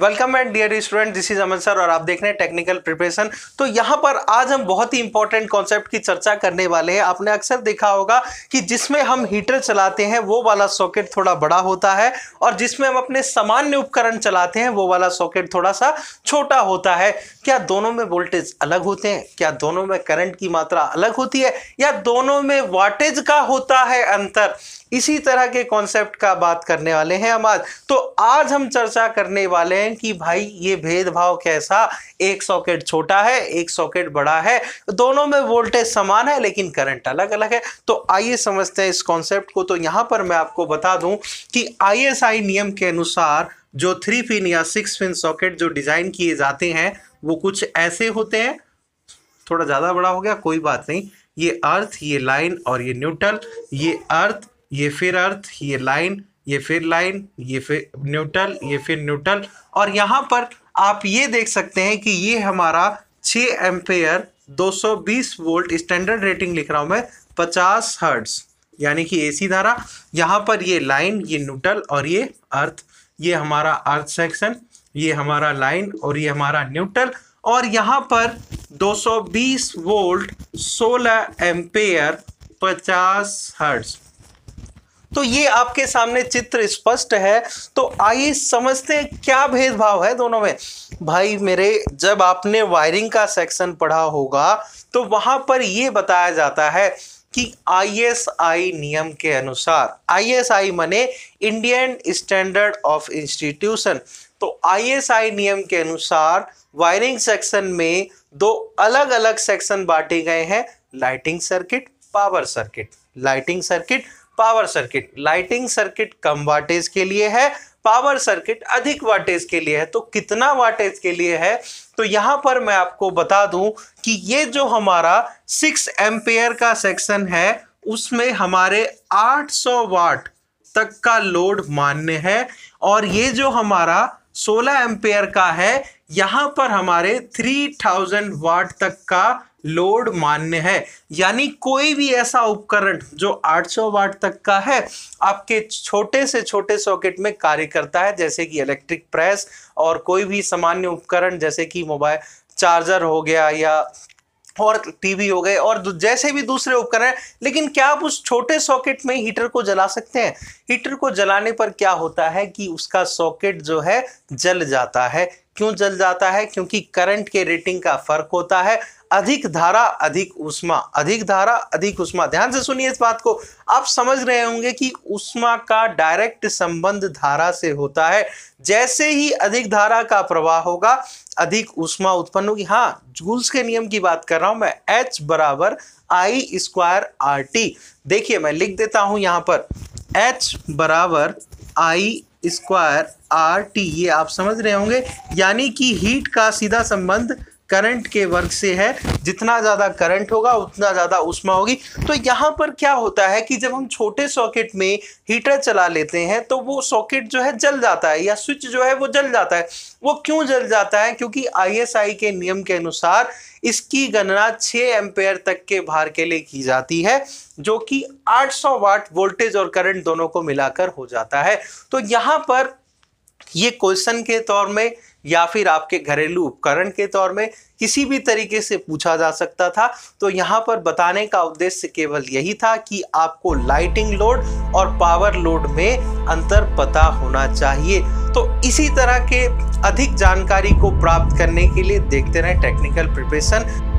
welcome and dear student this is Aman sir और आप देख रहे हैं टेक्निकल प्रिपरेशन तो यहाँ पर आज हम बहुत ही इंपॉर्टेंट कॉन्सेप्ट की चर्चा करने वाले हैं आपने अक्सर देखा होगा कि जिसमें हम हीटर चलाते हैं वो वाला सॉकेट थोड़ा बड़ा होता है और जिसमें हम अपने सामान्य उपकरण चलाते हैं वो वाला सॉकेट थोड़ा सा छोटा होता है क्या दोनों में वोल्टेज अलग होते हैं क्या दोनों में करंट की मात्रा अलग होती है या दोनों में वाटेज का होता है अंतर इसी तरह के कॉन्सेप्ट का बात करने वाले हैं हम आज तो आज हम चर्चा करने वाले हैं कि भाई ये भेदभाव कैसा एक सॉकेट छोटा है एक सॉकेट बड़ा है दोनों में वोल्टेज समान है लेकिन करंट अलग अलग है तो आइए समझते हैं इस कॉन्सेप्ट को तो यहाँ पर मैं आपको बता दूँ कि आईएसआई नियम के अनुसार जो थ्री पिन या सिक्स पिन सॉकेट जो डिज़ाइन किए जाते हैं वो कुछ ऐसे होते हैं थोड़ा ज़्यादा बड़ा हो गया कोई बात नहीं ये अर्थ ये लाइन और ये न्यूट्रल ये अर्थ ये फिर अर्थ ये लाइन ये फिर लाइन ये फिर न्यूट्रल ये फिर न्यूट्रल और यहाँ पर आप ये देख सकते हैं कि ये हमारा 6 एम्पेयर 220 वोल्ट स्टैंडर्ड रेटिंग लिख रहा हूँ मैं 50 हर्ट्स यानी कि एसी धारा यहाँ पर ये लाइन ये न्यूट्रल और ये अर्थ ये हमारा अर्थ सेक्शन ये हमारा लाइन और ये हमारा न्यूट्रल और यहाँ पर 220 वोल्ट 16 एम्पेयर 50 हर्ट्स तो ये आपके सामने चित्र स्पष्ट है तो आइए समझते हैं क्या भेदभाव है दोनों में भाई मेरे जब आपने वायरिंग का सेक्शन पढ़ा होगा तो वहां पर ये बताया जाता है कि आईएसआई नियम के अनुसार आईएसआई मने इंडियन स्टैंडर्ड ऑफ इंस्टीट्यूशन तो आईएसआई नियम के अनुसार वायरिंग सेक्शन में दो अलग अलग सेक्शन बांटे गए हैं lighting circuit power circuit lighting circuit power circuit lighting circuit कम वाटेज के लिए है पावर सर्किट अधिक वाटेज के लिए है तो कितना वाटेज के लिए है तो यहां पर मैं आपको बता दूं कि ये जो हमारा सिक्स एम्पेयर का सेक्शन है उसमें हमारे 800 वाट तक का लोड मान्य है और ये जो हमारा 16 एम्पेयर का है यहां पर हमारे 3000 वाट तक का लोड मान्य है यानी कोई भी ऐसा उपकरण जो 800 वाट तक का है आपके छोटे से छोटे सॉकेट में कार्य करता है जैसे कि इलेक्ट्रिक प्रेस और कोई भी सामान्य उपकरण जैसे कि मोबाइल चार्जर हो गया या और टीवी हो गए और जैसे भी दूसरे उपकरण लेकिन क्या आप उस छोटे सॉकेट में हीटर को जला सकते हैं हीटर को जलाने पर क्या होता है कि उसका सॉकेट जो है जल जाता है क्यों जल जाता है क्योंकि करंट के रेटिंग का फर्क होता है अधिक धारा अधिक उष्मा अधिक धारा अधिक उष्मा ध्यान से सुनिए इस बात को आप समझ रहे होंगे कि उष्मा का डायरेक्ट संबंध धारा से होता है जैसे ही अधिक धारा का प्रवाह होगा अधिक उष्मा उत्पन्न होगी हाँ जूल्स के नियम की बात कर रहा हूं मैं एच बराबर आई स्क्वायर आर टी देखिए मैं लिख देता हूं यहां पर एच बराबर आई स्क्वायर आर टी ये आप समझ रहे होंगे यानी कि हीट का सीधा संबंध करंट के वर्ग से है जितना ज़्यादा करंट होगा उतना ज़्यादा उष्मा होगी तो यहाँ पर क्या होता है कि जब हम छोटे सॉकेट में हीटर चला लेते हैं तो वो सॉकेट जो है जल जाता है या स्विच जो है वो जल जाता है वो क्यों जल जाता है क्योंकि आईएसआई के नियम के अनुसार इसकी गणना 6 एम्पेयर तक के भार के लिए की जाती है जो कि 800 वाट वोल्टेज और करंट दोनों को मिलाकर हो जाता है तो यहाँ पर ये क्वेश्चन के तौर में या फिर आपके घरेलू उपकरण के तौर में किसी भी तरीके से पूछा जा सकता था तो यहाँ पर बताने का उद्देश्य केवल यही था कि आपको लाइटिंग लोड और पावर लोड में अंतर पता होना चाहिए तो इसी तरह के अधिक जानकारी को प्राप्त करने के लिए देखते रहें टेक्निकल प्रिपरेशन